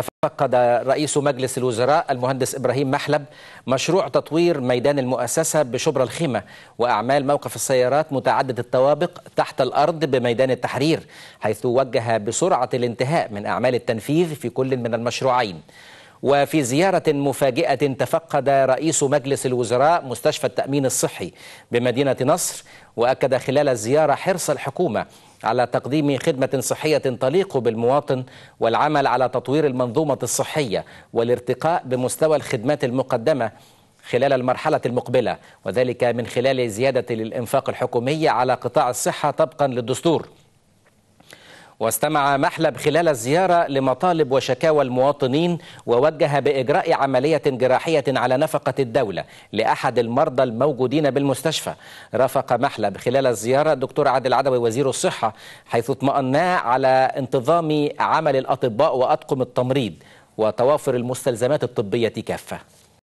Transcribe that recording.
تفقد رئيس مجلس الوزراء المهندس إبراهيم محلب مشروع تطوير ميدان المؤسسة بشبرا الخيمة وأعمال موقف السيارات متعدد الطوابق تحت الأرض بميدان التحرير حيث وجه بسرعة الانتهاء من أعمال التنفيذ في كل من المشروعين وفي زيارة مفاجئة تفقد رئيس مجلس الوزراء مستشفى التأمين الصحي بمدينة نصر وأكد خلال الزيارة حرص الحكومة على تقديم خدمة صحية تليق بالمواطن والعمل على تطوير المنظومة الصحية والارتقاء بمستوى الخدمات المقدمة خلال المرحلة المقبلة وذلك من خلال زيادة الإنفاق الحكومي على قطاع الصحة طبقا للدستور واستمع محلب خلال الزيارة لمطالب وشكاوى المواطنين ووجه بإجراء عملية جراحية على نفقة الدولة لأحد المرضى الموجودين بالمستشفى رافق محلب خلال الزيارة الدكتور عادل عدوي وزير الصحة حيث اطمأنا على انتظام عمل الأطباء وأطقم التمريض وتوافر المستلزمات الطبية كافة